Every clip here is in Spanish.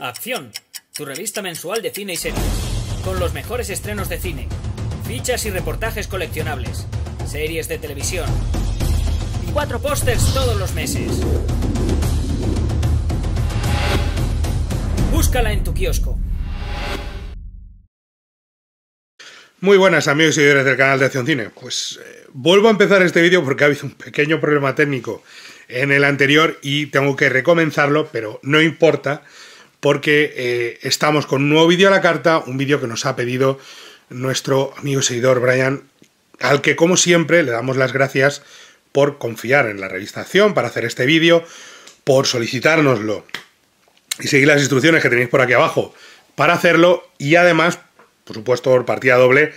Acción, tu revista mensual de cine y series, con los mejores estrenos de cine, fichas y reportajes coleccionables, series de televisión y cuatro pósters todos los meses. Búscala en tu kiosco. Muy buenas amigos y seguidores del canal de Acción Cine. Pues eh, vuelvo a empezar este vídeo porque ha habido un pequeño problema técnico en el anterior y tengo que recomenzarlo, pero no importa porque eh, estamos con un nuevo vídeo a la carta, un vídeo que nos ha pedido nuestro amigo seguidor Brian, al que como siempre le damos las gracias por confiar en la revistación para hacer este vídeo, por solicitárnoslo y seguir las instrucciones que tenéis por aquí abajo para hacerlo y además, por supuesto, por partida doble,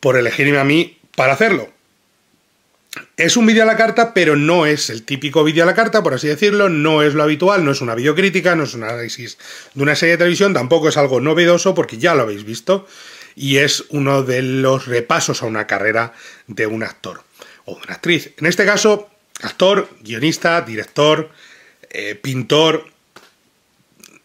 por elegirme a mí para hacerlo es un vídeo a la carta, pero no es el típico vídeo a la carta, por así decirlo, no es lo habitual, no es una videocrítica, no es un análisis de una serie de televisión, tampoco es algo novedoso porque ya lo habéis visto y es uno de los repasos a una carrera de un actor o de una actriz. En este caso, actor, guionista, director, eh, pintor,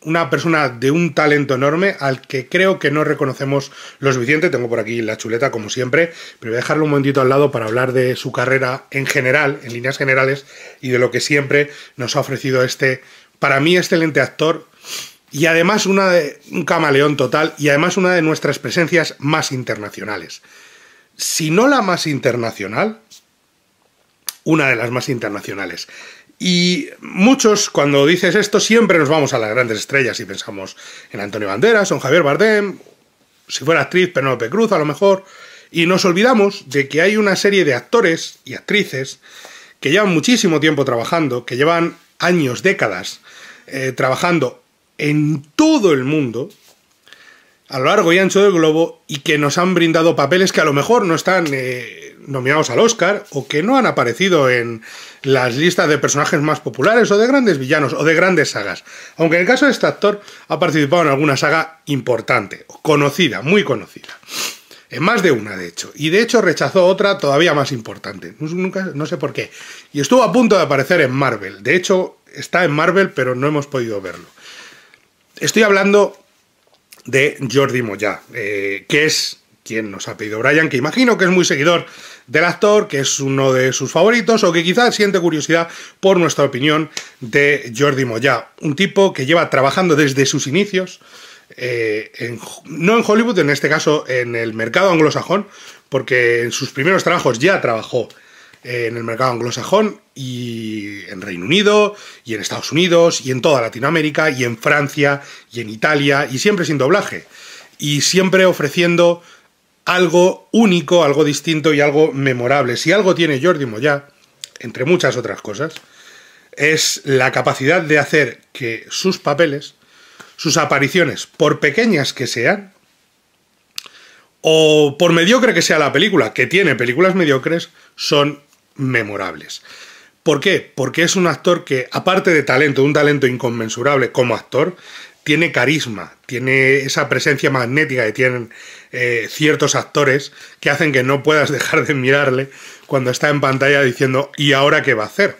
una persona de un talento enorme al que creo que no reconocemos lo suficiente. Tengo por aquí la chuleta, como siempre, pero voy a dejarlo un momentito al lado para hablar de su carrera en general, en líneas generales, y de lo que siempre nos ha ofrecido este, para mí, excelente actor. Y además una de, un camaleón total y además una de nuestras presencias más internacionales. Si no la más internacional, una de las más internacionales. Y muchos, cuando dices esto, siempre nos vamos a las grandes estrellas y pensamos en Antonio Banderas, en Javier Bardem, si fuera actriz, Penélope Cruz, a lo mejor. Y nos olvidamos de que hay una serie de actores y actrices que llevan muchísimo tiempo trabajando, que llevan años, décadas, eh, trabajando en todo el mundo, a lo largo y ancho del globo, y que nos han brindado papeles que a lo mejor no están eh, nominados al Oscar o que no han aparecido en las listas de personajes más populares o de grandes villanos o de grandes sagas. Aunque en el caso de este actor ha participado en alguna saga importante, conocida, muy conocida. En más de una, de hecho. Y de hecho rechazó otra todavía más importante. Nunca, no sé por qué. Y estuvo a punto de aparecer en Marvel. De hecho, está en Marvel, pero no hemos podido verlo. Estoy hablando de Jordi Moya, eh, que es quien nos ha pedido Brian, que imagino que es muy seguidor del actor, que es uno de sus favoritos, o que quizás siente curiosidad por nuestra opinión de Jordi Moya, un tipo que lleva trabajando desde sus inicios, eh, no en Hollywood, en este caso en el mercado anglosajón, porque en sus primeros trabajos ya trabajó eh, en el mercado anglosajón y en Reino Unido y en Estados Unidos y en toda Latinoamérica y en Francia y en Italia y siempre sin doblaje y siempre ofreciendo algo único, algo distinto y algo memorable. Si algo tiene Jordi Moyá, entre muchas otras cosas, es la capacidad de hacer que sus papeles, sus apariciones, por pequeñas que sean, o por mediocre que sea la película, que tiene películas mediocres, son memorables. ¿Por qué? Porque es un actor que, aparte de talento, un talento inconmensurable como actor, tiene carisma, tiene esa presencia magnética que tienen eh, ciertos actores que hacen que no puedas dejar de mirarle cuando está en pantalla diciendo ¿y ahora qué va a hacer?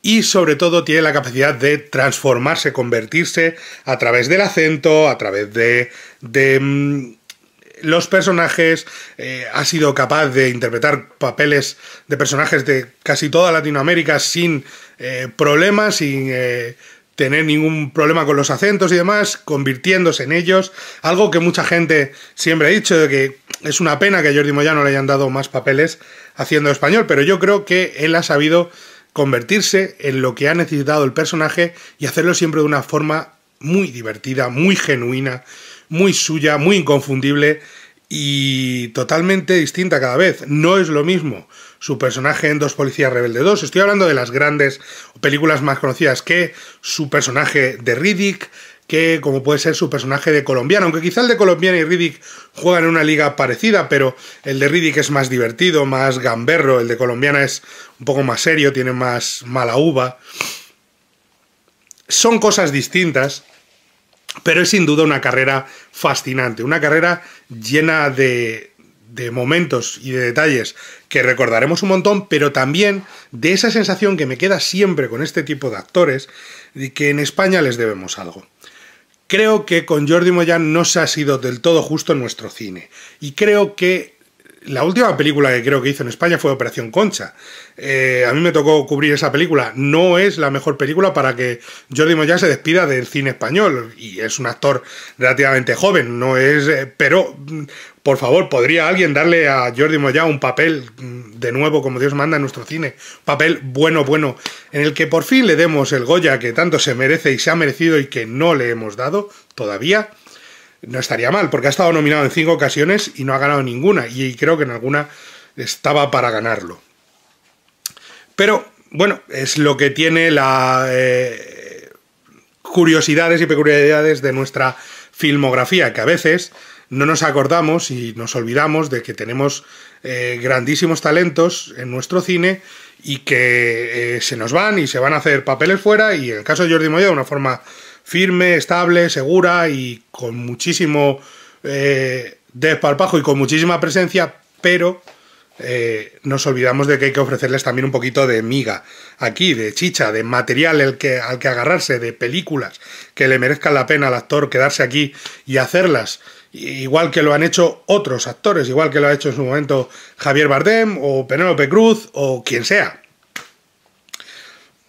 Y sobre todo tiene la capacidad de transformarse, convertirse a través del acento, a través de, de mm, los personajes, eh, ha sido capaz de interpretar papeles de personajes de casi toda Latinoamérica sin eh, problemas, sin tener ningún problema con los acentos y demás, convirtiéndose en ellos. Algo que mucha gente siempre ha dicho, de que es una pena que a Jordi Moyano le hayan dado más papeles haciendo español, pero yo creo que él ha sabido convertirse en lo que ha necesitado el personaje y hacerlo siempre de una forma muy divertida, muy genuina, muy suya, muy inconfundible y totalmente distinta cada vez. No es lo mismo su personaje en Dos Policías Rebelde 2. Estoy hablando de las grandes películas más conocidas que su personaje de Riddick, que como puede ser su personaje de Colombiana, aunque quizá el de Colombiana y Riddick juegan en una liga parecida, pero el de Riddick es más divertido, más gamberro, el de colombiana es un poco más serio, tiene más mala uva. Son cosas distintas, pero es sin duda una carrera fascinante, una carrera llena de, de momentos y de detalles que recordaremos un montón, pero también de esa sensación que me queda siempre con este tipo de actores, de que en España les debemos algo. Creo que con Jordi Moyán no se ha sido del todo justo en nuestro cine, y creo que la última película que creo que hizo en España fue Operación Concha. Eh, a mí me tocó cubrir esa película. No es la mejor película para que Jordi Moya se despida del cine español. Y es un actor relativamente joven, no es. Eh, pero, mm, por favor, ¿podría alguien darle a Jordi Moya un papel, mm, de nuevo, como Dios manda en nuestro cine? Papel bueno, bueno, en el que por fin le demos el Goya que tanto se merece y se ha merecido y que no le hemos dado todavía no estaría mal, porque ha estado nominado en cinco ocasiones y no ha ganado ninguna, y creo que en alguna estaba para ganarlo. Pero, bueno, es lo que tiene la... Eh, curiosidades y peculiaridades de nuestra filmografía, que a veces no nos acordamos y nos olvidamos de que tenemos eh, grandísimos talentos en nuestro cine y que eh, se nos van y se van a hacer papeles fuera y en el caso de Jordi Moya de una forma firme, estable, segura y con muchísimo eh, desparpajo y con muchísima presencia, pero eh, nos olvidamos de que hay que ofrecerles también un poquito de miga aquí, de chicha, de material el que, al que agarrarse, de películas que le merezcan la pena al actor quedarse aquí y hacerlas, igual que lo han hecho otros actores, igual que lo ha hecho en su momento Javier Bardem o Penélope Cruz o quien sea.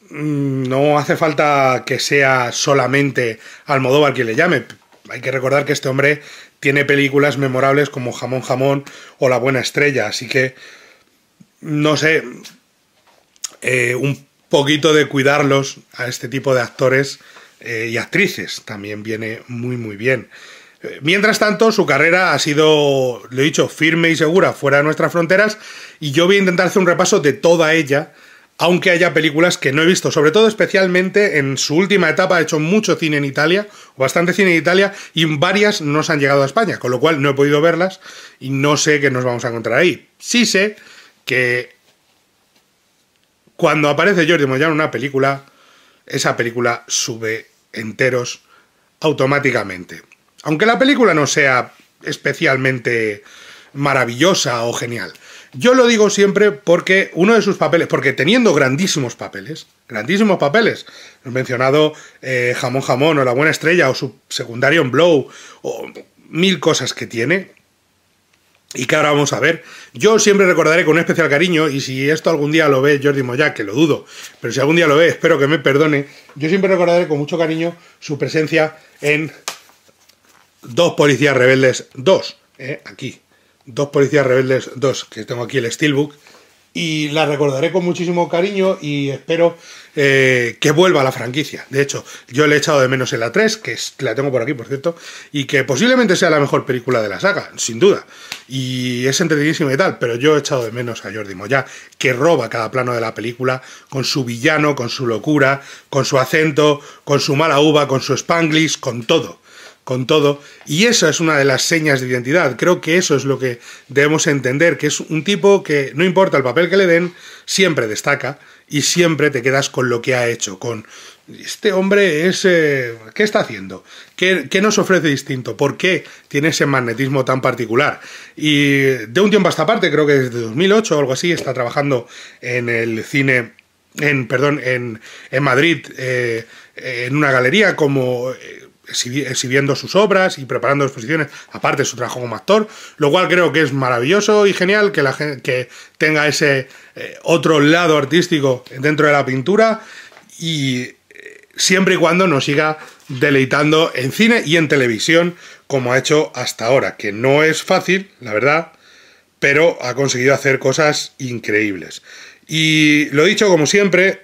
Mm, no hace falta que sea solamente Almodóvar quien le llame. Hay que recordar que este hombre tiene películas memorables como Jamón Jamón o La Buena Estrella, así que no sé, eh, un poquito de cuidarlos a este tipo de actores eh, y actrices también viene muy muy bien. Eh, mientras tanto, su carrera ha sido, lo he dicho, firme y segura fuera de nuestras fronteras y yo voy a intentar hacer un repaso de toda ella aunque haya películas que no he visto, sobre todo especialmente en su última etapa, ha hecho mucho cine en Italia, bastante cine en Italia, y varias no se han llegado a España, con lo cual no he podido verlas y no sé qué nos vamos a encontrar ahí. Sí sé que cuando aparece Jordi Moyano en una película, esa película sube enteros automáticamente. Aunque la película no sea especialmente maravillosa o genial. Yo lo digo siempre porque uno de sus papeles, porque teniendo grandísimos papeles, grandísimos papeles, he mencionado eh, Jamón Jamón o La Buena Estrella o su secundario en Blow o mil cosas que tiene y que ahora vamos a ver, yo siempre recordaré con un especial cariño y si esto algún día lo ve Jordi Moya, que lo dudo, pero si algún día lo ve, espero que me perdone, yo siempre recordaré con mucho cariño su presencia en Dos Policías Rebeldes 2, eh, aquí, dos policías rebeldes, dos, que tengo aquí el Steelbook, y la recordaré con muchísimo cariño y espero eh, que vuelva a la franquicia. De hecho, yo le he echado de menos en la 3, que la tengo por aquí, por cierto, y que posiblemente sea la mejor película de la saga, sin duda. Y es entretenidísimo y tal, pero yo he echado de menos a Jordi Moya, que roba cada plano de la película con su villano, con su locura, con su acento, con su mala uva, con su spanglish, con todo con todo. Y esa es una de las señas de identidad. Creo que eso es lo que debemos entender, que es un tipo que no importa el papel que le den, siempre destaca y siempre te quedas con lo que ha hecho, con este hombre es... Eh, ¿Qué está haciendo? ¿Qué, nos ofrece distinto? ¿Por qué tiene ese magnetismo tan particular? Y de un tiempo a esta parte, creo que desde 2008 o algo así, está trabajando en el cine... En, perdón, en, en Madrid, eh, en una galería como eh, exhibiendo sus obras y preparando exposiciones, aparte de su trabajo como actor, lo cual creo que es maravilloso y genial que, la, que tenga ese eh, otro lado artístico dentro de la pintura y eh, siempre y cuando nos siga deleitando en cine y en televisión como ha hecho hasta ahora, que no es fácil, la verdad, pero ha conseguido hacer cosas increíbles. Y lo dicho, como siempre,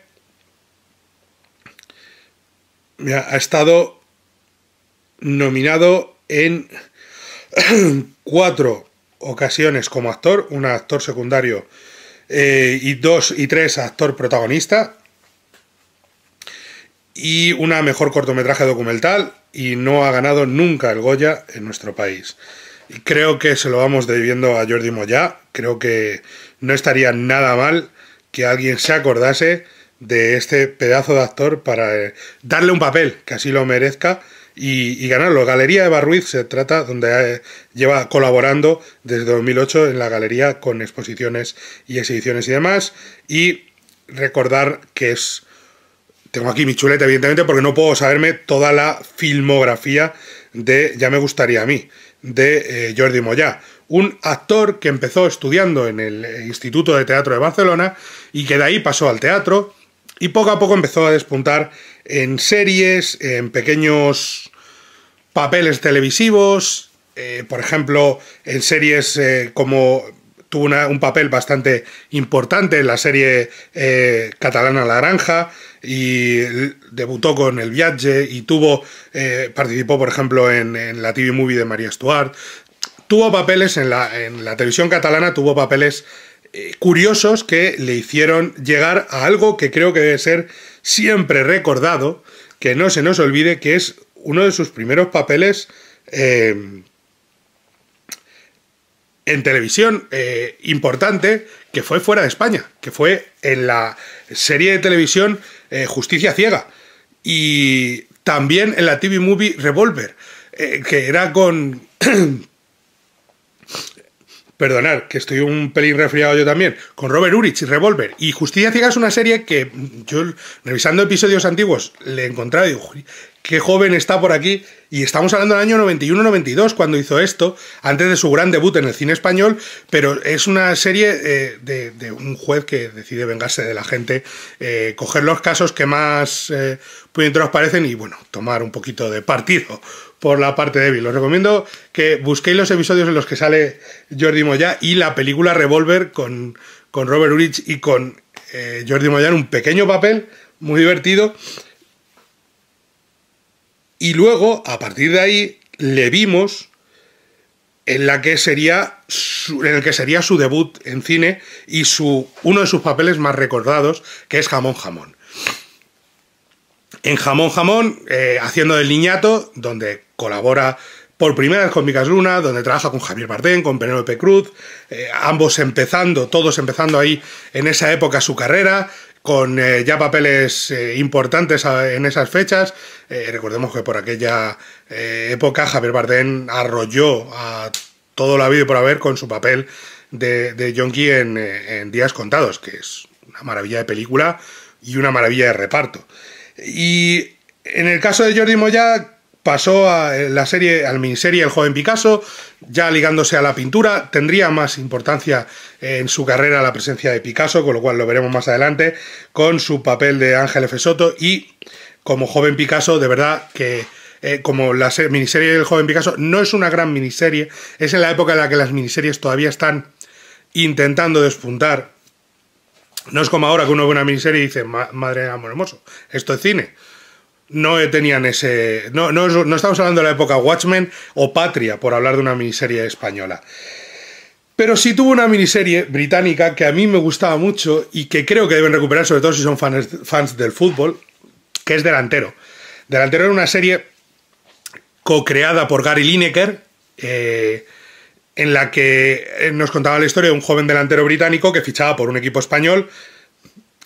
ha estado nominado en cuatro ocasiones como actor, un actor secundario eh, y dos y tres actor protagonista y una mejor cortometraje documental y no ha ganado nunca el Goya en nuestro país. Y creo que se lo vamos debiendo a Jordi moya creo que no estaría nada mal que alguien se acordase de este pedazo de actor para eh, darle un papel que así lo merezca y, ganarlo. Galería de Ruiz se trata, donde eh, lleva colaborando desde 2008 en la galería con exposiciones y exhibiciones y demás. Y recordar que es... Tengo aquí mi chuleta, evidentemente, porque no puedo saberme toda la filmografía de Ya me gustaría a mí, de eh, Jordi Moyá un actor que empezó estudiando en el eh, Instituto de Teatro de Barcelona y que de ahí pasó al teatro y poco a poco empezó a despuntar en series, en pequeños papeles televisivos, eh, por ejemplo, en series eh, como tuvo un papel bastante importante en la serie eh, catalana La Granja y debutó con El Viaje y tuvo, participó por ejemplo en, la TV Movie de María Stuart. Tuvo papeles en la, en la televisión catalana, tuvo papeles curiosos que le hicieron llegar a algo que creo que debe ser siempre recordado, que no se nos olvide que es uno de sus primeros papeles eh, en televisión eh, importante que fue fuera de España, que fue en la serie de televisión eh, Justicia Ciega y también en la TV movie Revolver, que era con perdonar, que estoy un pelín resfriado yo también, con Robert Urich y Revolver. Y Justicia Ciega es una serie que yo, revisando episodios antiguos, le he encontrado y digo, qué joven está por aquí. Y estamos hablando del año 91-92 cuando hizo esto, antes de su gran debut en el cine español, pero es una serie eh, de, un juez que decide vengarse de la gente, eh, coger los casos que más eh, parecen y, bueno, tomar un poquito de partido por la parte débil. Os recomiendo que busquéis los episodios en los que sale Jordi Moya y la película Revolver con, con Robert Urich y con eh, Jordi Moya en un pequeño papel muy divertido y luego, a partir de ahí, le vimos en la que sería en el que sería su debut en cine y su uno de sus papeles más recordados, que es Jamón Jamón. En Jamón Jamón, eh, haciendo el niñato, donde colabora por primera vez con Micas Luna, donde trabaja con Javier Bardem, con Penélope Cruz, eh, ambos empezando, todos empezando ahí en esa época su carrera, con eh, ya papeles eh, importantes ah, en esas fechas. Eh, recordemos que por aquella época Javier Bardem arrolló a todo lo habido por haber con su papel de, de en, en, Días Contados, que es una maravilla de película y una maravilla de reparto. Y en el caso de Jordi Moya, pasó a eh, la serie, al miniserie El joven Picasso, ya ligándose a la pintura, tendría más importancia eh, en su carrera la presencia de Picasso, con lo cual lo veremos más adelante, con su papel de Ángel F. Soto y como joven Picasso, de verdad que eh, como la miniserie del joven Picasso no es una gran miniserie, es en la época en la que las miniseries todavía están intentando despuntar. No es como ahora que uno ve una miniserie y dice, madre amor hermoso, esto es cine no tenían ese. No, estamos hablando de la época Watchmen o Patria, por hablar de una miniserie española. Pero sí tuvo una miniserie británica que a mí me gustaba mucho y que creo que deben recuperar, sobre todo si son fans, fans del fútbol, que es Delantero. Delantero era una serie co-creada por Gary Lineker, eh, en la que eh, nos contaba la historia de un joven delantero británico que fichaba por un equipo español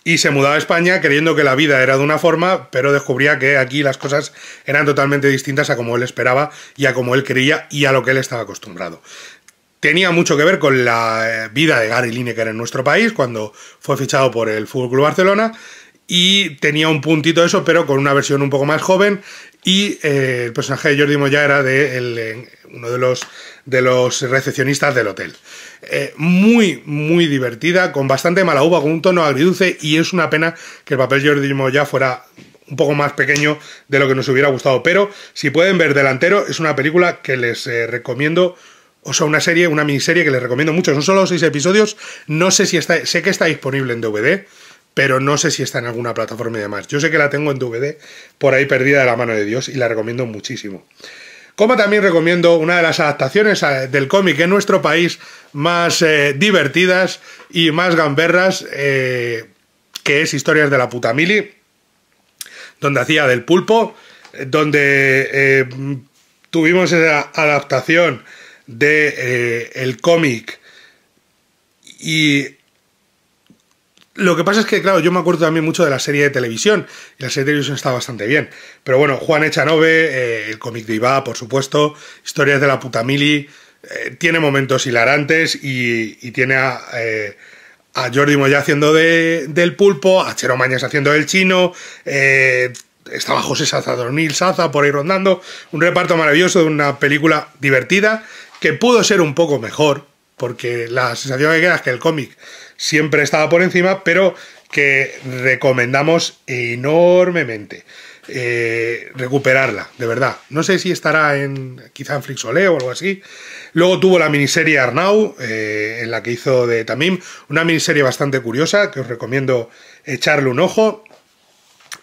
y se mudaba a España creyendo que la vida era de una forma, pero descubría que aquí las cosas eran totalmente distintas a como él esperaba y a como él quería y a lo que él estaba acostumbrado. Tenía mucho que ver con la eh, vida de Gary Lineker en nuestro país cuando fue fichado por el Fútbol Barcelona y tenía un puntito eso, pero con una versión un poco más joven y eh, el personaje de Jordi Moya era de eh, uno de los, de los recepcionistas del hotel. Eh, muy, muy divertida, con bastante mala uva, con un tono agridulce y es una pena que el papel Jordi Moya fuera un poco más pequeño de lo que nos hubiera gustado. Pero si pueden ver Delantero, es una película que les eh, recomiendo o sea, una serie, una miniserie que les recomiendo mucho. Son solo seis episodios. No sé si está, sé que está disponible en DVD, pero no sé si está en alguna plataforma y demás. Yo sé que la tengo en DVD por ahí perdida de la mano de Dios y la recomiendo muchísimo. Como también recomiendo una de las adaptaciones eh, del cómic en nuestro país más eh, divertidas y más gamberras, eh, que es Historias de la puta mili, donde hacía del pulpo, donde tuvimos esa adaptación de el cómic y lo que pasa es que, claro, yo me acuerdo también mucho de la serie de televisión, y la serie de televisión está bastante bien. Pero bueno, Juan Echanove, eh, el cómic de Iba, por supuesto, Historias de la puta mili, eh, tiene momentos hilarantes y, y tiene a, eh, a, Jordi Moya haciendo del pulpo, a Chero Mañas haciendo del chino, estaba José Saza, Dornil Saza por ahí rondando. Un reparto maravilloso de una película divertida que pudo ser un poco mejor, porque la sensación que queda es que el cómic siempre estaba por encima, pero que recomendamos enormemente eh, recuperarla, de verdad. No sé si estará en quizá en Flixoleo o algo así. Luego tuvo la miniserie Arnau, eh, en la que hizo de Tamim, una miniserie bastante curiosa que os recomiendo echarle un ojo.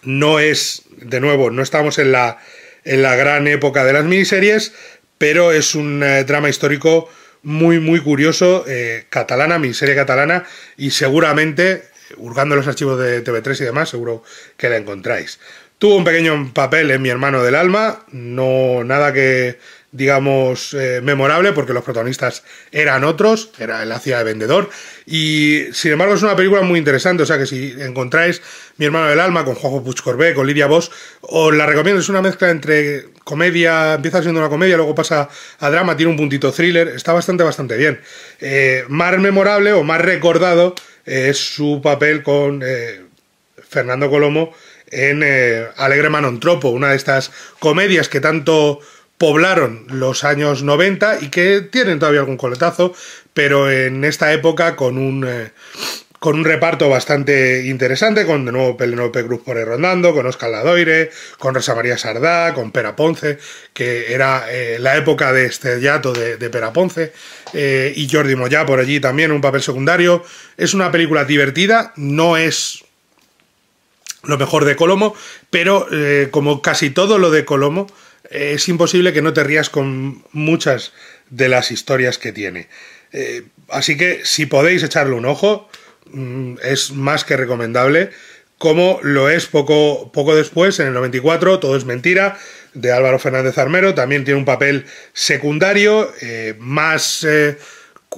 No es, de nuevo, no estamos en la, en la gran época de las miniseries, pero es un eh, drama histórico muy, muy curioso, eh, Catalana. Mi serie catalana, y seguramente, hurgando los archivos de TV3 y demás, seguro que la encontráis. Tuvo un pequeño papel en Mi hermano del alma, no nada que, digamos, eh, memorable, porque los protagonistas eran otros, era el hacía de vendedor, y sin embargo es una película muy interesante, o sea que si encontráis Mi hermano del alma con Juanjo Puchcorbé, con Lidia Vos, os la recomiendo, es una mezcla entre comedia, empieza siendo una comedia, luego pasa a drama, tiene un puntito thriller, está bastante, bastante bien. Eh, más memorable o más recordado eh, es su papel con Fernando Colomo en Alegre Manontropo, una de estas comedias que tanto poblaron los años 90 y que tienen todavía algún coletazo, pero en esta época con un, eh, con un reparto bastante interesante, con de nuevo Pelenope Cruz por ahí rondando, con Oscar Ladoire, con Rosa María Sardá, con Pera Ponce, que era eh, la época de este de, de Pera Ponce, eh, y Jordi Moyá por allí también, un papel secundario. Es una película divertida, no es lo mejor de Colomo, pero como casi todo lo de Colomo, eh, es imposible que no te rías con muchas de las historias que tiene. Eh, así que si podéis echarle un ojo, mm, es más que recomendable, como lo es poco, poco después, en el 94, Todo es mentira, de Álvaro Fernández Armero, también tiene un papel secundario, eh, más...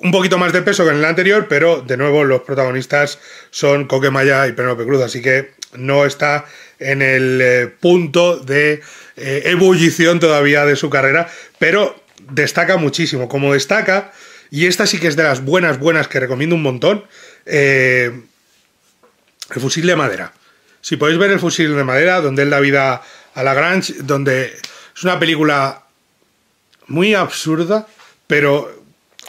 un poquito más de peso que en el anterior, pero de nuevo los protagonistas son Coque Maya y Penélope Cruz, así que no está en el eh, punto de eh, ebullición todavía de su carrera, pero destaca muchísimo. Como destaca, y esta sí que es de las buenas, buenas que recomiendo un montón, eh, el fusil de madera. Si podéis ver el fusil de madera, donde es la vida a la Grange, donde es una película muy absurda, pero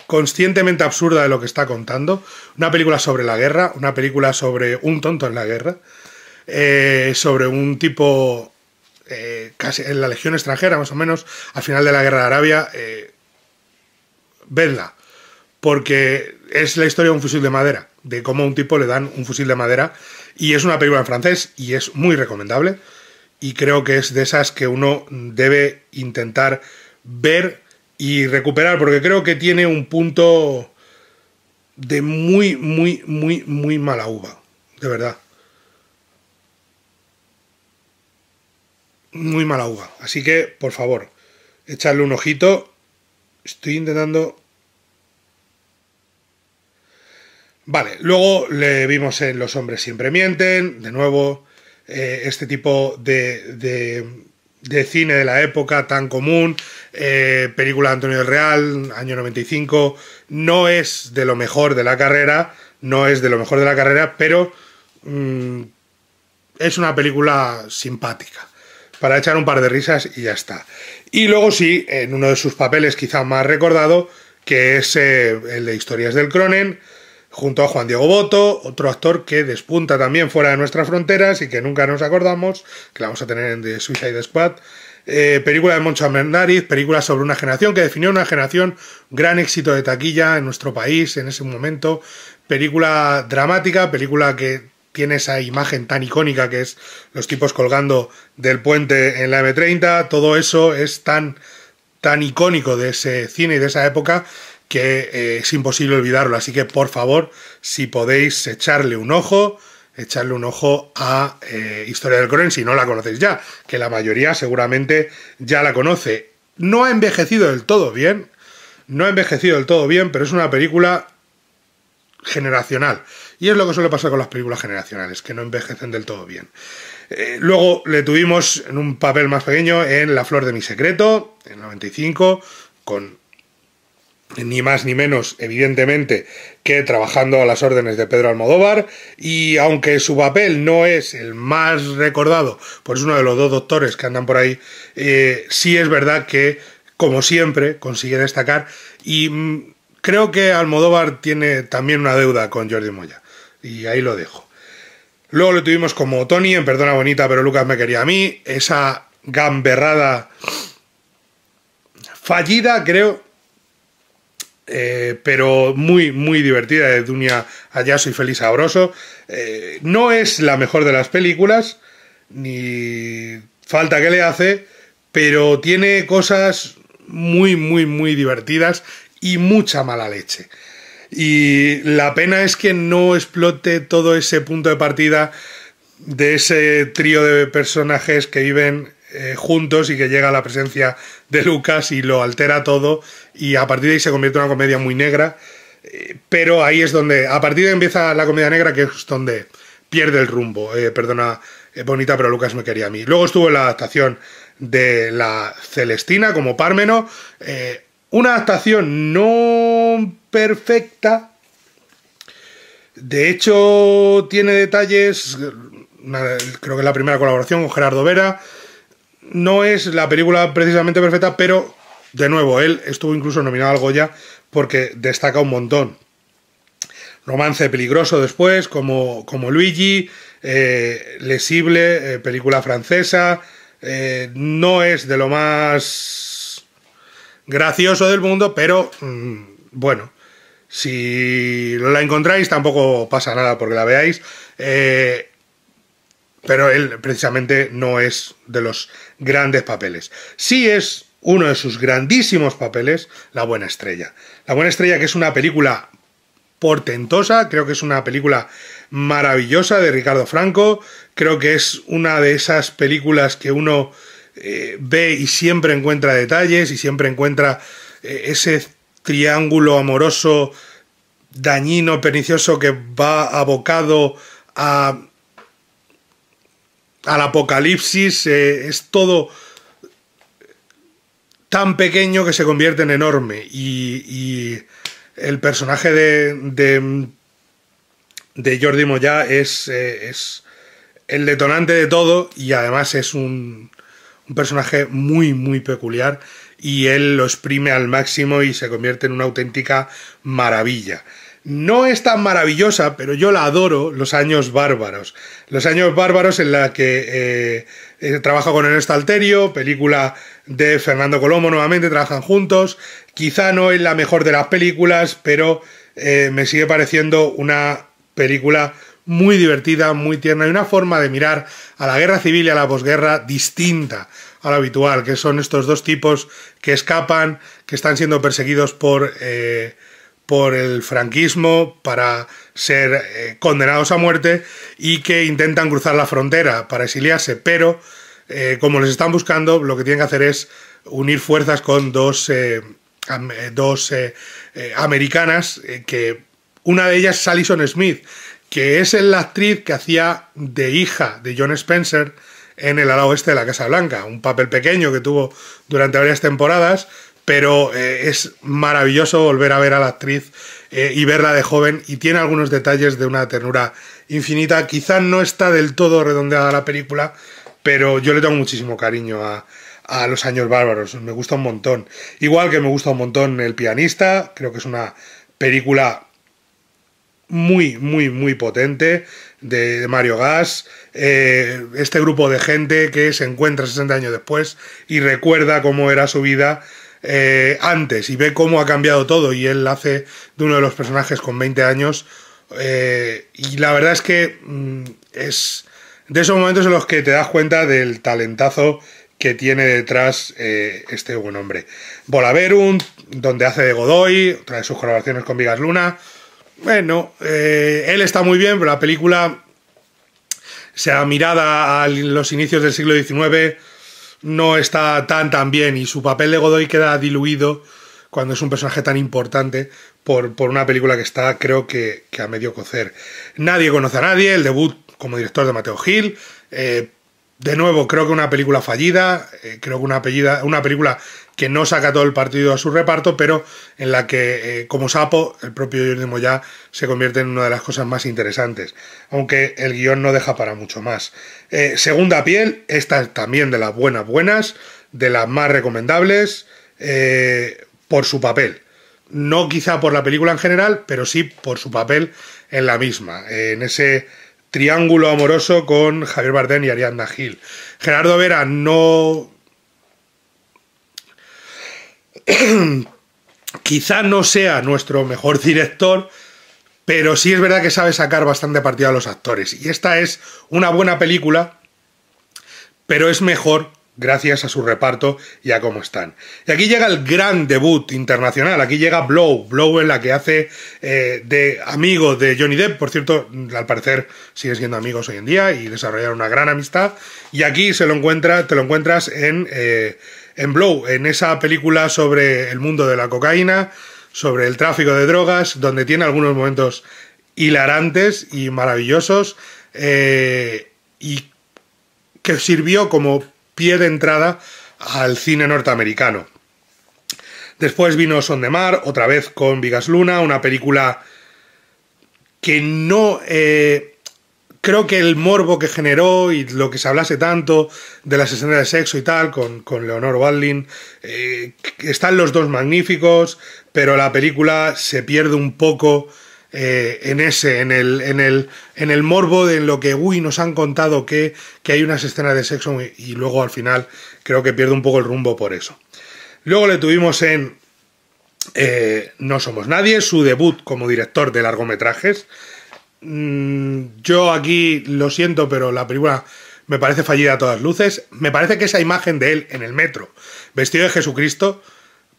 conscientemente absurda de lo que está contando. Una película sobre la guerra, una película sobre un tonto en la guerra, eh, sobre un tipo eh, casi en la Legión extranjera, más o menos, al final de la Guerra de Arabia, eh, vedla, porque es la historia de un fusil de madera, de cómo a un tipo le dan un fusil de madera, y es una película en francés y es muy recomendable, y creo que es de esas que uno debe intentar ver y recuperar, porque creo que tiene un punto de muy, muy, muy, muy mala uva, de verdad. muy mala uva. Así que, por favor, echarle un ojito. Estoy intentando... Vale, luego le vimos en Los hombres siempre mienten, de nuevo, eh, este tipo de, de, cine de la época tan común, eh, película de Antonio del Real, año 95, no es de lo mejor de la carrera, no es de lo mejor de la carrera, pero mm, es una película simpática para echar un par de risas y ya está. Y luego sí, en uno de sus papeles quizá más recordado, que es eh, el de Historias del Cronen, junto a Juan Diego Boto, otro actor que despunta también fuera de nuestras fronteras y que nunca nos acordamos, que la vamos a tener en The Suicide Squad. Eh, película de Moncho Amendariz, película sobre una generación que definió una generación, gran éxito de taquilla en nuestro país en ese momento, película dramática, película que tiene esa imagen tan icónica que es los tipos colgando del puente en la M30, todo eso es tan, tan icónico de ese cine y de esa época que eh, es imposible olvidarlo. Así que por favor, si podéis echarle un ojo, echarle un ojo a eh, Historia del Cronen si no la conocéis ya, que la mayoría seguramente ya la conoce. No ha envejecido del todo bien, no ha envejecido del todo bien, pero es una película generacional. Y es lo que suele pasar con las películas generacionales, que no envejecen del todo bien. Eh, luego le tuvimos en un papel más pequeño en La Flor de mi Secreto, en 95, con ni más ni menos, evidentemente, que trabajando a las órdenes de Pedro Almodóvar, y aunque su papel no es el más recordado, pues uno de los dos doctores que andan por ahí, eh, sí es verdad que, como siempre, consigue destacar, y mm, creo que Almodóvar tiene también una deuda con Jordi Moya. Y ahí lo dejo. Luego lo tuvimos como Tony en Perdona Bonita, pero Lucas me quería a mí. Esa gamberrada fallida, creo. Eh, pero muy, muy divertida de Dunia Ayaso y Feliz Sabroso. Eh, no es la mejor de las películas, ni falta que le hace, pero tiene cosas muy, muy, muy divertidas y mucha mala leche. Y la pena es que no explote todo ese punto de partida de ese trío de personajes que viven eh, juntos y que llega la presencia de Lucas y lo altera todo y a partir de ahí se convierte en una comedia muy negra. Eh, pero ahí es donde, a partir de ahí empieza la comedia negra, que es donde pierde el rumbo. Eh, perdona, bonita, pero Lucas me quería a mí. Luego estuvo la adaptación de la Celestina como Parmeno una adaptación no perfecta. De hecho, tiene detalles, creo que es la primera colaboración con Gerardo Vera. No es la película precisamente perfecta, pero de nuevo, él estuvo incluso nominado al Goya porque destaca un montón. Romance peligroso después, como, como Luigi, eh, Lesible, eh, película francesa, eh, no es de lo más gracioso del mundo, pero mm, bueno, si la encontráis tampoco pasa nada porque la veáis. Eh, pero él precisamente no es de los grandes papeles. Sí es uno de sus grandísimos papeles, La Buena Estrella. La Buena Estrella, que es una película portentosa, creo que es una película maravillosa de Ricardo Franco, creo que es una de esas películas que uno eh, ve y siempre encuentra detalles y siempre encuentra eh, ese triángulo amoroso, dañino, pernicioso que va abocado a, al apocalipsis. Eh, es todo tan pequeño que se convierte en enorme. Y, el personaje de, de, Jordi Moya es, es el detonante de todo y además es un un personaje muy, muy peculiar y él lo exprime al máximo y se convierte en una auténtica maravilla. No es tan maravillosa, pero yo la adoro, los años bárbaros. Los años bárbaros en la que trabajo eh, eh, trabaja con Ernesto Alterio, película de Fernando Colomo nuevamente, trabajan juntos. Quizá no es la mejor de las películas, pero eh, me sigue pareciendo una película muy divertida, muy tierna y una forma de mirar a la guerra civil y a la posguerra distinta a lo habitual, que son estos dos tipos que escapan, que están siendo perseguidos por, eh, por el franquismo para ser eh, condenados a muerte y que intentan cruzar la frontera para exiliarse, pero eh, como les están buscando, lo que tienen que hacer es unir fuerzas con dos, dos americanas que una de ellas es Alison Smith, que es la actriz que hacía de hija de John Spencer en el ala oeste de la Casa Blanca, un papel pequeño que tuvo durante varias temporadas, pero eh, es maravilloso volver a ver a la actriz eh, y verla de joven y tiene algunos detalles de una ternura infinita. Quizás no está del todo redondeada la película, pero yo le tengo muchísimo cariño a, a Los Años Bárbaros, me gusta un montón. Igual que me gusta un montón El Pianista, creo que es una película muy, muy, muy potente de Mario Gas, eh, este grupo de gente que se encuentra 60 años después y recuerda cómo era su vida eh, antes y ve cómo ha cambiado todo y él hace de uno de los personajes con 20 años eh, y la verdad es que mm, es de esos momentos en los que te das cuenta del talentazo que tiene detrás este buen hombre. Volaverun donde hace de Godoy, otra de sus colaboraciones con Vigas Luna, bueno, eh, él está muy bien, pero la película, sea mirada a los inicios del siglo XIX, no está tan tan bien y su papel de Godoy queda diluido cuando es un personaje tan importante por, una película que está, creo que, a medio cocer. Nadie conoce a nadie, el debut como director de Mateo Gil. Eh, de nuevo, creo que una película fallida, eh, creo que una, una película que no saca todo el partido a su reparto, pero en la que, eh, como sapo, el propio Jordi Moya se convierte en una de las cosas más interesantes, aunque el guión no deja para mucho más. Eh, segunda piel, esta es también de las buenas buenas, de las más recomendables, eh, por su papel. No quizá por la película en general, pero sí por su papel en la misma, en ese triángulo amoroso con Javier Bardem y Ariadna Gil. Gerardo Vera no quizá no sea nuestro mejor director, pero sí es verdad que sabe sacar bastante partido a los actores. Y esta es una buena película, pero es mejor gracias a su reparto y a cómo están. Y aquí llega el gran debut internacional, aquí llega Blow, Blow en la que hace eh, de amigo de Johnny Depp, por cierto, al parecer siguen siendo amigos hoy en día y desarrollaron una gran amistad, y aquí se lo encuentra, te lo encuentras en... Eh, en Blow, en esa película sobre el mundo de la cocaína, sobre el tráfico de drogas, donde tiene algunos momentos hilarantes y maravillosos, eh, y que sirvió como pie de entrada al cine norteamericano. Después vino Son de Mar, otra vez con Vigas Luna, una película que no... Eh, creo que el morbo que generó y lo que se hablase tanto de las escenas de sexo y tal con, Leonor Waldin eh, están los dos magníficos, pero la película se pierde un poco eh, en ese, en el, en, el, morbo de lo que, uy, nos han contado que, hay unas escenas de sexo y, luego al final creo que pierde un poco el rumbo por eso. Luego le tuvimos en eh, No Somos Nadie, su debut como director de largometrajes, Mm, yo aquí lo siento, pero la película me parece fallida a todas luces. Me parece que esa imagen de él en el metro, vestido de Jesucristo,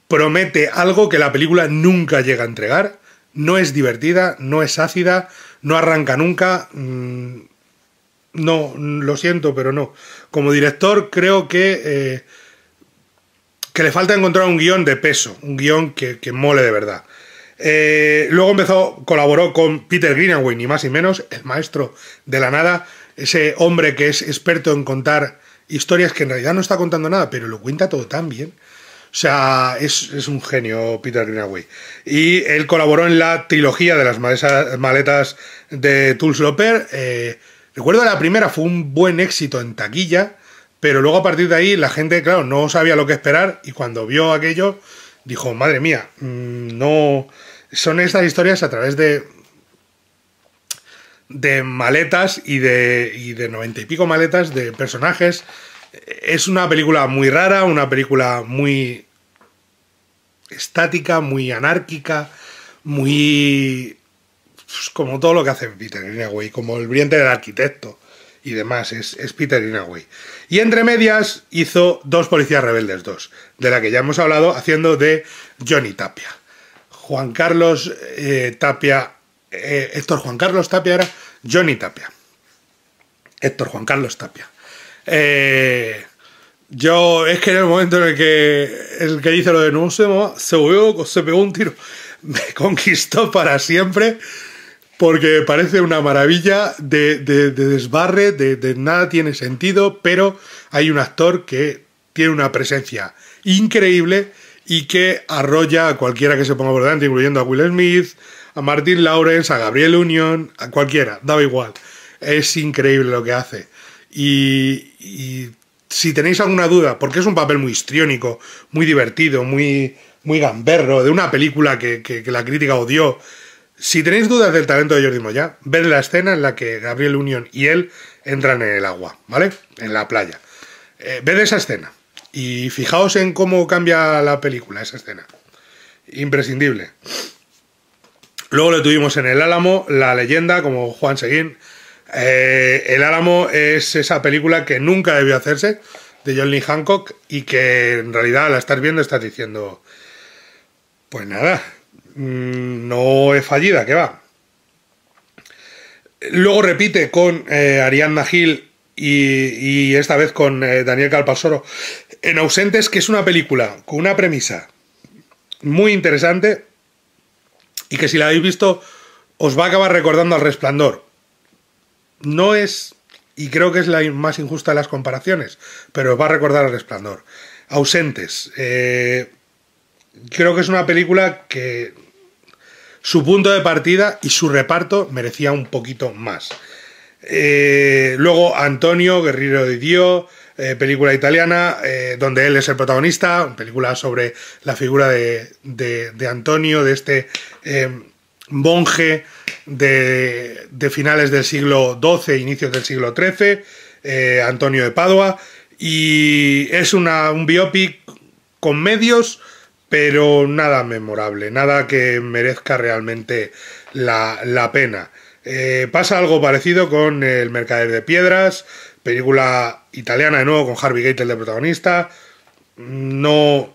promete algo que la película nunca llega a entregar. No es divertida, no es ácida, no arranca nunca. Mm, no, lo siento, pero no. Como director creo que... Eh, que le falta encontrar un guión de peso, un guión que mole de verdad. Eh, luego empezó, colaboró con Peter Greenaway, ni más ni menos, el maestro de la nada, ese hombre que es experto en contar historias que en realidad no está contando nada, pero lo cuenta todo tan bien. O sea, es, un genio Peter Greenaway. Y él colaboró en la trilogía de las maletas de Tools Loper. Eh, recuerdo la primera fue un buen éxito en taquilla, pero luego a partir de ahí la gente, claro, no sabía lo que esperar y cuando vio aquello dijo, madre mía, mm, no son estas historias a través de de maletas y de y de noventa y pico maletas de personajes. Es una película muy rara, una película muy estática, muy anárquica, muy pues, como todo lo que hace Peter Inaway, como el brillante del arquitecto y demás, es, Peter Inaway. Y entre medias hizo Dos Policías Rebeldes 2, de la que ya hemos hablado, haciendo de Johnny Tapia. Juan Carlos eh, Tapia, eh, Héctor Juan Carlos Tapia era Johnny Tapia. Héctor Juan Carlos Tapia. Eh, yo es que en el momento en el que el que dice lo de no se, se pegó un tiro. Me conquistó para siempre porque parece una maravilla de, desbarre, de, nada tiene sentido, pero hay un actor que tiene una presencia increíble y que arrolla a cualquiera que se ponga por delante, incluyendo a Will Smith, a Martin Lawrence, a Gabriel Union, a cualquiera, Da igual. Es increíble lo que hace. Y, si tenéis alguna duda, porque es un papel muy histriónico, muy divertido, muy, muy gamberro, de una película que, la crítica odió, si tenéis dudas del talento de Jordi Moya, ved la escena en la que Gabriel Union y él entran en el agua, ¿vale? En la playa. Eh, ved esa escena. Y fijaos en cómo cambia la película esa escena. Imprescindible. Luego le tuvimos en El Álamo, La Leyenda, como Juan Seguín. Eh, el Álamo es esa película que nunca debió hacerse, de John Hancock, y que en realidad la estás viendo estás diciendo, pues nada, mm, no he fallida, qué va. Luego repite con eh, Ariadna Hill y, esta vez con eh, Daniel Calpasoro, en Ausentes, que es una película con una premisa muy interesante y que si la habéis visto os va a acabar recordando al resplandor. No es, y creo que es la más injusta de las comparaciones, pero os va a recordar al resplandor. Ausentes. Eh, creo que es una película que su punto de partida y su reparto merecía un poquito más. Eh, luego Antonio, Guerrero de Dio eh, película italiana, eh, donde él es el protagonista, película sobre la figura de, Antonio, de este monje de, finales del siglo XII, inicios del siglo XIII, Antonio de Padua, y es una, un biopic con medios, pero nada memorable, nada que merezca realmente la pena. Eh, pasa algo parecido con El Mercader de Piedras, película italiana de nuevo con Harvey Keitel de protagonista. No,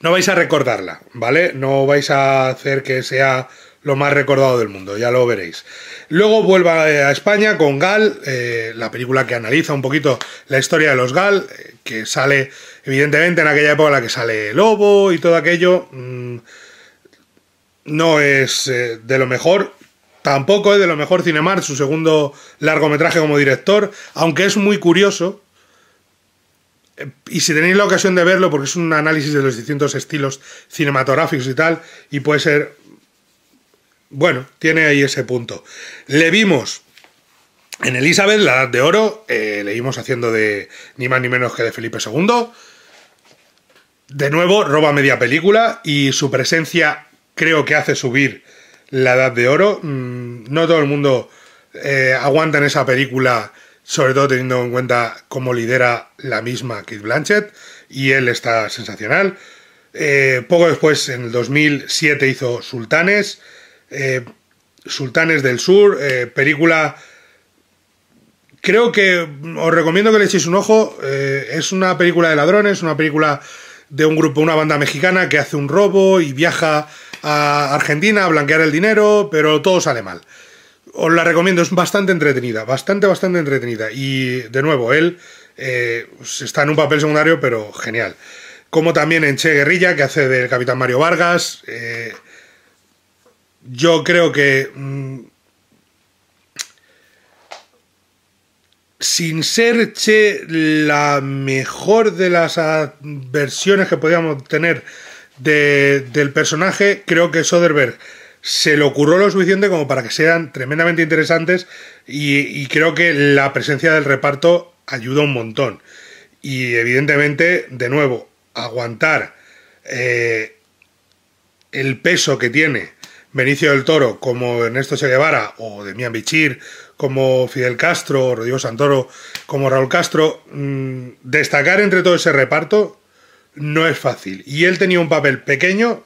no vais a recordarla, ¿vale? No vais a hacer que sea lo más recordado del mundo, ya lo veréis. Luego vuelva eh, a España con Gal, eh, la película que analiza un poquito la historia de los Gal, que sale, evidentemente, en aquella época en la que sale el Lobo y todo aquello. Mm, no es de lo mejor, Tampoco es de lo mejor Cinemar, su segundo largometraje como director, aunque es muy curioso. Eh, y si tenéis la ocasión de verlo, porque es un análisis de los distintos estilos cinematográficos y tal, y puede ser. Bueno, tiene ahí ese punto. Le vimos en Elizabeth, la Edad de Oro, eh, le vimos haciendo de ni más ni menos que de Felipe II. De nuevo, roba media película y su presencia creo que hace subir la Edad de Oro. Mm, no todo el mundo eh, aguanta en esa película, sobre todo teniendo en cuenta cómo lidera la misma Kate Blanchett, y él está sensacional. Eh, poco después, en el 2007, hizo Sultanes, eh, Sultanes del Sur, película... Creo que mm, os recomiendo que le echéis un ojo. es una película de ladrones, una película de un grupo, una banda mexicana que hace un robo y viaja a Argentina a blanquear el dinero, pero todo sale mal. Os la recomiendo, es bastante entretenida, bastante, bastante entretenida. Y de nuevo, él eh, está en un papel secundario, pero genial. Como también en Che Guerrilla, que hace del capitán Mario Vargas. Eh, yo creo que... Mm, sin ser Che la mejor de las versiones que podíamos tener del personaje, creo que Soderbergh se lo ocurrió lo suficiente como para que sean tremendamente interesantes y, creo que la presencia del reparto ayuda un montón. Y evidentemente, de nuevo, aguantar eh, el peso que tiene Benicio del Toro como Ernesto Che Guevara o Demian Bichir como Fidel Castro o Rodrigo Santoro como Raúl Castro, mm, destacar entre todo ese reparto no es fácil. Y él tenía un papel pequeño,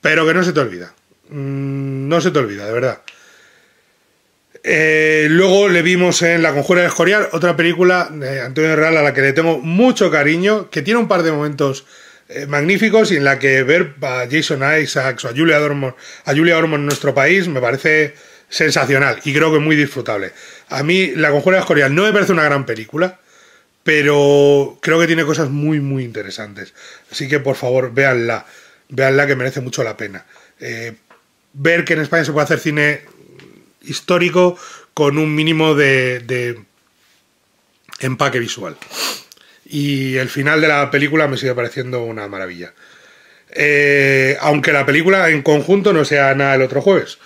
pero que no se te olvida. Mm, no se te olvida, de verdad. Eh, luego le vimos en La Conjura de Escorial, otra película de Antonio Real a la que le tengo mucho cariño, que tiene un par de momentos eh, magníficos y en la que ver a Jason Isaacs o a Julia Ormond, a Julia Ormond en nuestro país me parece sensacional y creo que muy disfrutable. A mí La Conjura de Escorial no me parece una gran película, pero creo que tiene cosas muy, muy interesantes. Así que por favor, véanla, véanla que merece mucho la pena. Eh, ver que en España se puede hacer cine histórico con un mínimo de, empaque visual. Y el final de la película me sigue pareciendo una maravilla. Eh, aunque la película en conjunto no sea nada el otro jueves,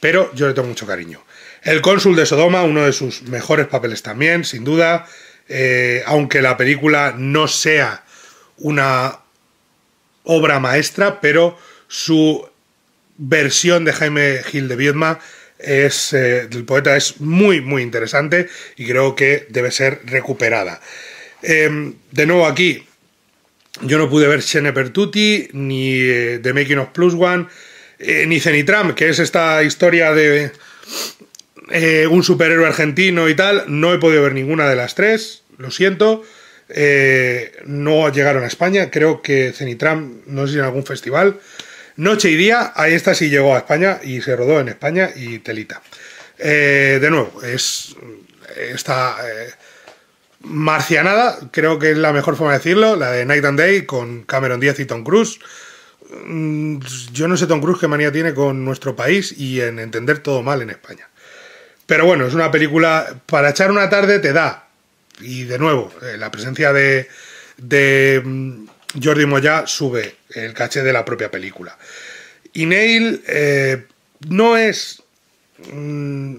pero yo le tengo mucho cariño. El cónsul de Sodoma, uno de sus mejores papeles también, sin duda. Eh, aunque la película no sea una obra maestra, pero su versión de Jaime Gil de Viedma es eh, el poeta es muy muy interesante y creo que debe ser recuperada. Em, de nuevo aquí yo no pude ver Shene Pertuti, ni eh, The Making of Plus One ni Zenitram, que es esta historia de eh, un superhéroe argentino y tal. No he podido ver ninguna de las tres, lo siento. Eh, no llegaron a España, creo que Cenitram, no sé si en algún festival. Noche y día, ahí esta sí llegó a España y se rodó en España y telita. Eh, de nuevo, es esta marcianada, creo que es la mejor forma de decirlo, la de Night and Day con Cameron Diaz y Tom Cruise mm, yo no sé Tom Cruise qué manía tiene con nuestro país y en entender todo mal en España. Pero bueno, es una película para echar una tarde te da. Y de nuevo, eh, la presencia de, de mm, Jordi Moya sube el caché de la propia película. Y Neil eh, no es mm,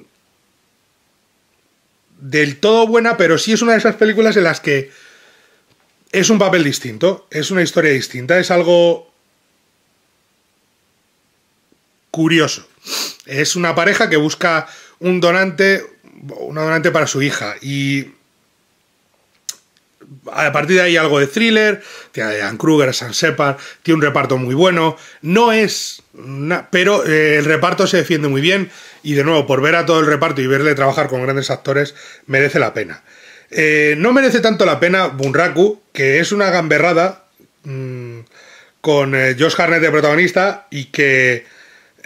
del todo buena, pero sí es una de esas películas en las que es un papel distinto, es una historia distinta, es algo curioso. Es una pareja que busca un donante, una donante para su hija. Y a partir de ahí algo de thriller, tiene a Kruger, a San Separ, tiene un reparto muy bueno, no es, pero eh, el reparto se defiende muy bien y de nuevo, por ver a todo el reparto y verle trabajar con grandes actores, merece la pena. Eh, no merece tanto la pena Bunraku, que es una gamberrada mm, con eh, Josh Harnett de protagonista y que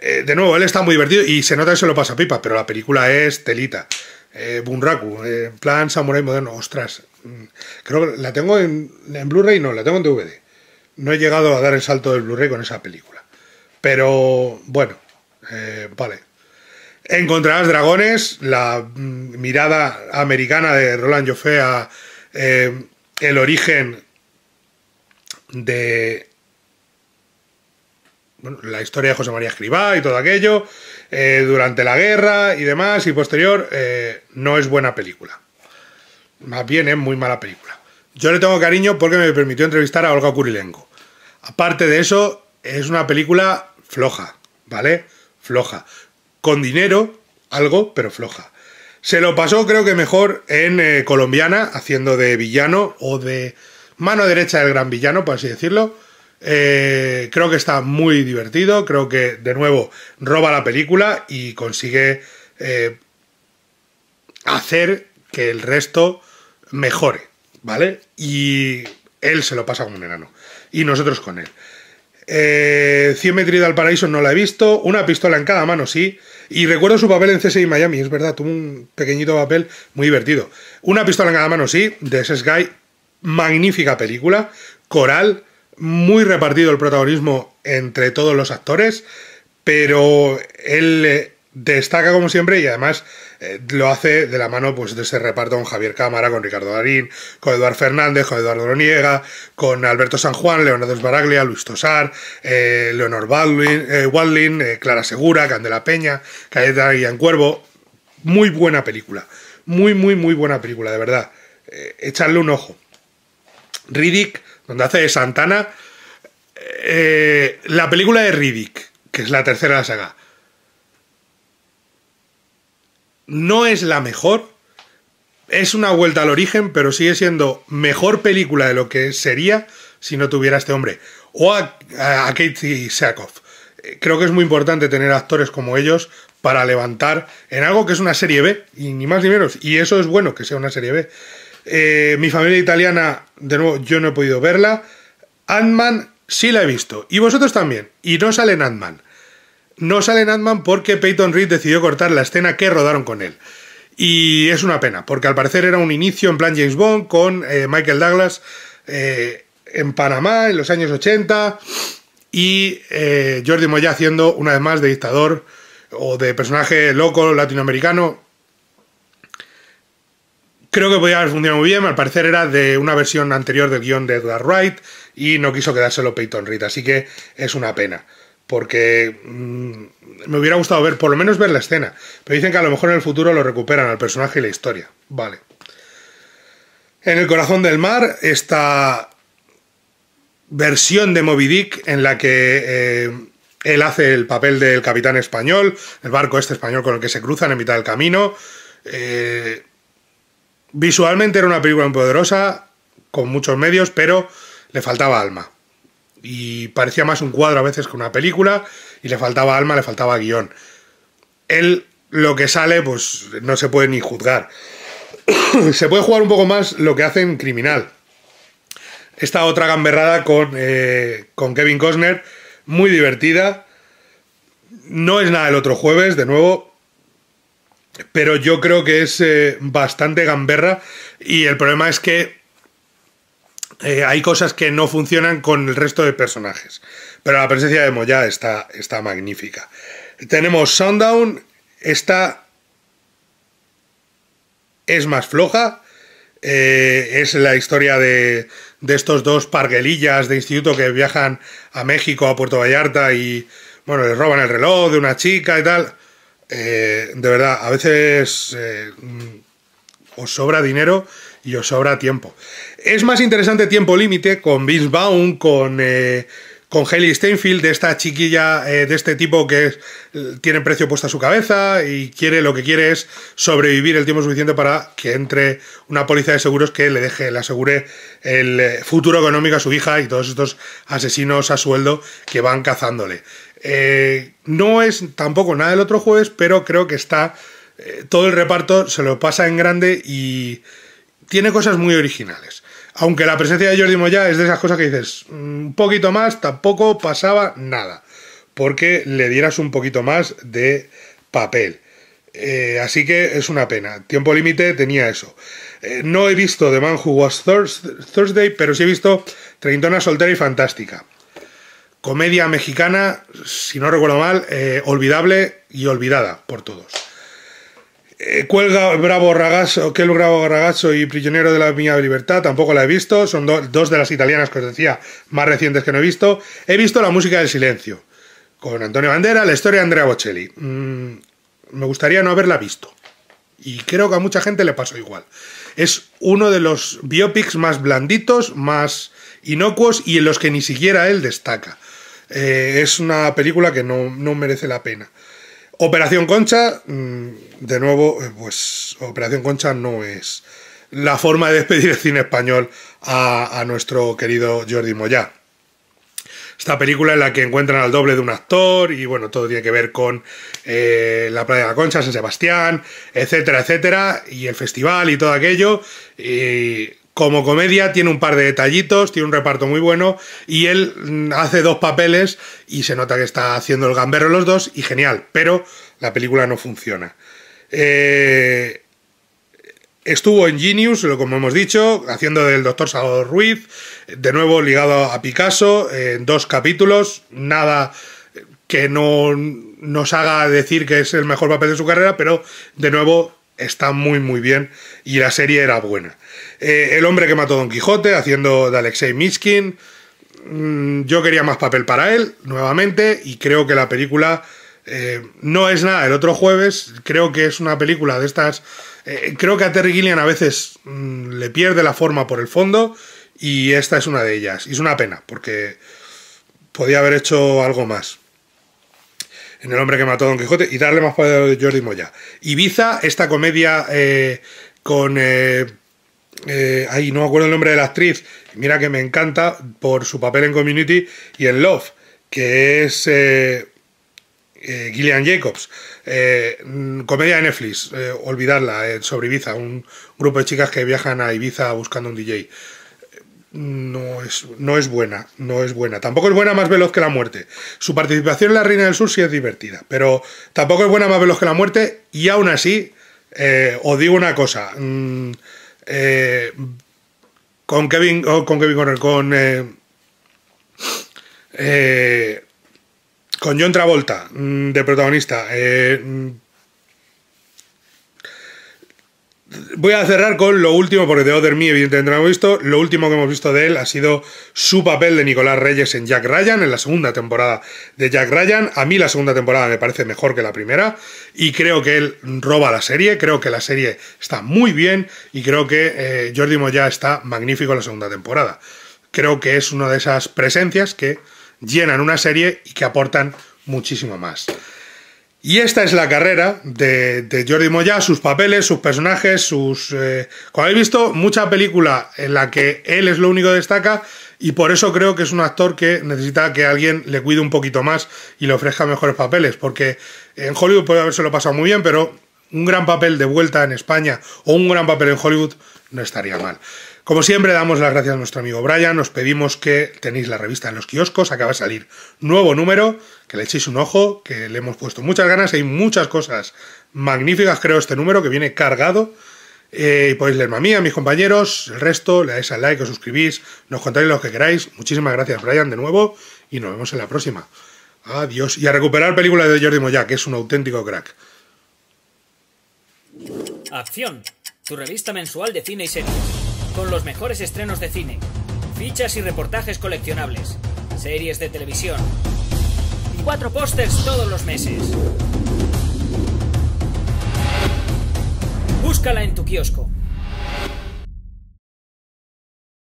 eh, de nuevo, él está muy divertido y se nota que se lo pasa pipa, pero la película es telita. Eh, Bunraku, eh, plan samurai moderno, ostras. Mm, creo que la tengo en, en Blu-ray, no, la tengo en DVD. No he llegado a dar el salto del Blu-ray con esa película. Pero bueno, vale. Encontrarás Dragones, la mm, mirada americana de Roland Joffé a el origen de bueno, la historia de José María Escribá y todo aquello, eh, durante la guerra y demás, y posterior, eh, no es buena película. Más bien es muy mala película. Yo le tengo cariño porque me permitió entrevistar a Olga Kurilenko. Aparte de eso, es una película floja, ¿vale? Floja. Con dinero, algo, pero floja. Se lo pasó, creo que mejor, en eh, Colombiana, haciendo de villano o de mano derecha del gran villano, por así decirlo. Eh, creo que está muy divertido, creo que de nuevo roba la película y consigue eh, hacer que el resto mejore, ¿vale? Y él se lo pasa con un enano y nosotros con él. Eh, 100 metros al paraíso no la he visto, una pistola en cada mano sí, y recuerdo su papel en CSI Miami, es verdad, tuvo un pequeñito papel muy divertido. Una pistola en cada mano sí, de ese sky magnífica película, coral, muy repartido el protagonismo entre todos los actores, pero él eh, destaca como siempre y además eh, lo hace de la mano pues de ese reparto con Javier Cámara, con Ricardo Darín, con Eduardo Fernández, con Eduardo Roniega con Alberto San Juan, Leonardo Esbaraglia, Luis Tosar, eh, Leonor Baldwin, Clara Segura, Candela Peña, Cayeta y Cuervo. Muy buena película, muy muy muy buena película, de verdad. echarle un ojo. Riddick donde hace Santana eh, la película de Riddick, que es la tercera de la saga. No es la mejor, es una vuelta al origen, pero sigue siendo mejor película de lo que sería si no tuviera este hombre. O a, Katie eh, Creo que es muy importante tener actores como ellos para levantar en algo que es una serie B, y ni más ni menos. Y eso es bueno que sea una serie B. Eh, mi familia italiana, de nuevo, yo no he podido verla. Ant-Man sí la he visto. Y vosotros también. Y no sale Ant-Man. No sale Ant-Man porque Peyton Reed decidió cortar la escena que rodaron con él. Y es una pena, porque al parecer era un inicio en plan James Bond con eh, Michael Douglas eh, en Panamá en los años 80 y Jordi Moya haciendo una vez más de dictador o de personaje loco latinoamericano. Creo que podía haber funcionado muy bien, al parecer era de una versión anterior del guión de Edgar Wright y no quiso quedárselo Peyton Reed, así que es una pena, porque mm, me hubiera gustado ver, por lo menos ver la escena, pero dicen que a lo mejor en el futuro lo recuperan al personaje y la historia. Vale. En el corazón del mar esta versión de Moby Dick en la que eh, él hace el papel del capitán español, el barco este español con el que se cruzan en mitad del camino. Eh, Visualmente era una película muy poderosa, con muchos medios, pero le faltaba alma. Y parecía más un cuadro a veces que una película, y le faltaba alma, le faltaba guión. Él, lo que sale, pues no se puede ni juzgar. se puede jugar un poco más lo que hacen Criminal. Esta otra gamberrada con, eh, con Kevin Costner, muy divertida. No es nada el otro jueves, de nuevo, pero yo creo que es eh, bastante gamberra y el problema es que eh, hay cosas que no funcionan con el resto de personajes. Pero la presencia de Moya está, magnífica. Tenemos Sundown, esta es más floja. Eh, es la historia de, de estos dos parguelillas de instituto que viajan a México, a Puerto Vallarta y, bueno, les roban el reloj de una chica y tal. Eh, de verdad, a veces eh, mm, os sobra dinero y os sobra tiempo. Es más interesante tiempo límite con Vince Baum, con, eh, con Haley Steinfield, de esta chiquilla, eh, de este tipo que tiene precio puesto a su cabeza y quiere lo que quiere es sobrevivir el tiempo suficiente para que entre una póliza de seguros que le deje, le asegure el futuro económico a su hija y todos estos asesinos a sueldo que van cazándole. Eh, no es tampoco nada del otro jueves, pero creo que está. Eh, todo el reparto se lo pasa en grande y tiene cosas muy originales. Aunque la presencia de Jordi Moya es de esas cosas que dices, un mm, poquito más, tampoco pasaba nada. Porque le dieras un poquito más de papel. Eh, así que es una pena. Tiempo límite tenía eso. no he visto The Man Who Was Thursday, pero sí he visto Treintona Soltera y Fantástica comedia mexicana, si no recuerdo mal, eh, olvidable y olvidada por todos. Eh, Cuelga Bravo Ragazzo, Bravo Ragazzo y Prisionero de la Mía Libertad tampoco la he visto, son dos de las italianas que os decía más recientes que no he visto. He visto La Música del Silencio, con Antonio Bandera, la historia de Andrea Bocelli. Mm, me gustaría no haberla visto. Y creo que a mucha gente le pasó igual. Es uno de los biopics más blanditos, más inocuos y en los que ni siquiera él destaca. Eh, es una película que no, merece la pena. Operación Concha, mm, de nuevo, eh, pues Operación Concha no es la forma de despedir el cine español a, nuestro querido Jordi Moyá. Esta película en la que encuentran al doble de un actor y bueno, todo tiene que ver con eh, la Playa de la Concha, San Sebastián, etcétera, etcétera, y el festival y todo aquello. Y como comedia tiene un par de detallitos, tiene un reparto muy bueno y él mm, hace dos papeles y se nota que está haciendo el gamberro los dos y genial, pero la película no funciona. Eh, estuvo en Genius, como hemos dicho, haciendo del doctor Salvador Ruiz, de nuevo ligado a Picasso, en dos capítulos, nada que no nos haga decir que es el mejor papel de su carrera, pero de nuevo está muy muy bien y la serie era buena. Eh, el hombre que mató a Don Quijote haciendo de Alexei Miskin mm, yo quería más papel para él, nuevamente, y creo que la película eh, no es nada. El otro jueves creo que es una película de estas... Eh, creo que a Terry Gillian a veces mm, le pierde la forma por el fondo y esta es una de ellas. Y es una pena, porque podía haber hecho algo más en El hombre que mató a Don Quijote y darle más poder a Jordi Moya. Ibiza, esta comedia eh, con... Eh, eh, ...ay, ahí no me acuerdo el nombre de la actriz, mira que me encanta por su papel en Community y en Love, que es Gillian Jacobs. Mm, comedia de Netflix, olvidarla, sobre Ibiza, un grupo de chicas que viajan a Ibiza buscando un DJ no es, no es buena, no es buena. Tampoco es buena más veloz que la muerte. Su participación en La Reina del Sur sí es divertida, pero tampoco es buena más veloz que la muerte y aún así, eh, os digo una cosa, mm, eh, con Kevin, oh, con Kevin Conner, con... Eh, con John Travolta, mm, de protagonista, Voy a cerrar con lo último, porque de Other Me, evidentemente no hemos visto. Lo último que hemos visto de él ha sido su papel de Nicolás Reyes en Jack Ryan, en la segunda temporada de Jack Ryan. A mí la segunda temporada me parece mejor que la primera, y creo que él roba la serie. Creo que la serie está muy bien, y creo que eh, Jordi Moya está magnífico en la segunda temporada. Creo que es una de esas presencias que llenan una serie y que aportan muchísimo más. Y esta es la carrera de, Jordi Moya, sus papeles, sus personajes, sus... Eh, como habéis visto, mucha película en la que él es lo único que destaca y por eso creo que es un actor que necesita que alguien le cuide un poquito más y le ofrezca mejores papeles, porque en Hollywood puede haberse lo pasado muy bien, pero un gran papel de vuelta en España o un gran papel en Hollywood no estaría mal. Como siempre, damos las gracias a nuestro amigo Brian. Os pedimos que tenéis la revista en los kioscos. Acaba de salir nuevo número, que le echéis un ojo, que le hemos puesto muchas ganas. Hay muchas cosas magníficas, creo, este número que viene cargado. Eh, y podéis leer a mí, a mis compañeros, el resto, le dais al like, os suscribís, nos contáis lo que queráis. Muchísimas gracias, Brian, de nuevo, y nos vemos en la próxima. Adiós. Y a recuperar película de Jordi Moya, que es un auténtico crack. Acción, tu revista mensual de cine y series con los mejores estrenos de cine, fichas y reportajes coleccionables, series de televisión y cuatro pósters todos los meses. Búscala en tu kiosco.